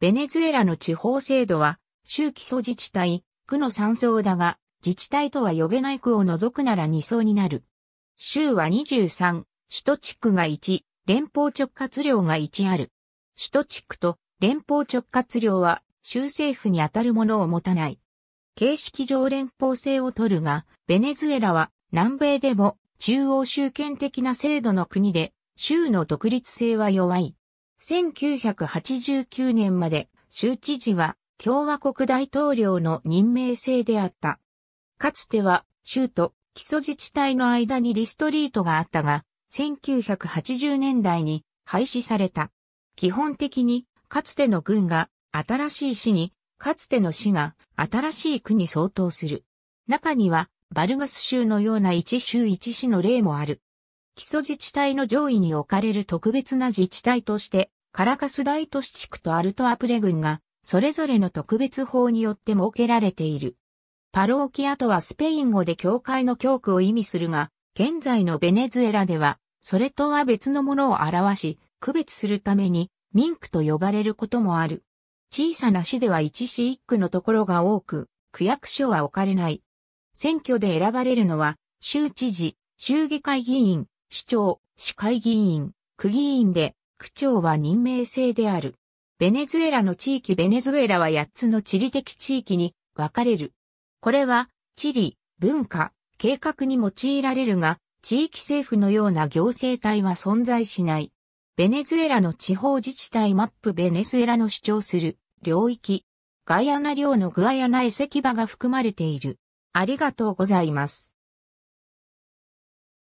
ベネズエラの地方制度は、州基礎自治体、区の3層だが、自治体とは呼べない区を除くなら2層になる。州は23、首都地区が1、連邦直轄領が1ある。首都地区と連邦直轄領は州政府にあたるものを持たない。形式上連邦制を取るが、ベネズエラは南米でも中央集権的な制度の国で、州の独立性は弱い。1989年まで州知事は共和国大統領の任命制であった。かつては州と基礎自治体の間にリストリートがあったが、1980年代に廃止された。基本的にかつての軍が新しい市に、かつての市が新しい区に相当する。中にはバルガス州のような一州一市の例もある。基礎自治体の上位に置かれる特別な自治体として、カラカス大都市地区とアルトアプレ郡が、それぞれの特別法によって設けられている。パローキアとはスペイン語で教会の教区を意味するが、現在のベネズエラでは、それとは別のものを表し、区別するために、民区と呼ばれることもある。小さな市では一市一区のところが多く、区役所は置かれない。選挙で選ばれるのは、州知事、州議会議員、市長、市会議員、区議員で、区長は任命制である。ベネズエラの地域ベネズエラは8つの地理的地域に分かれる。これは、地理、文化、計画に用いられるが、地域政府のような行政体は存在しない。ベネズエラの地方自治体マップベネズエラの主張する領域。ガイアナ領のグアヤナエセキバが含まれている。ありがとうございます。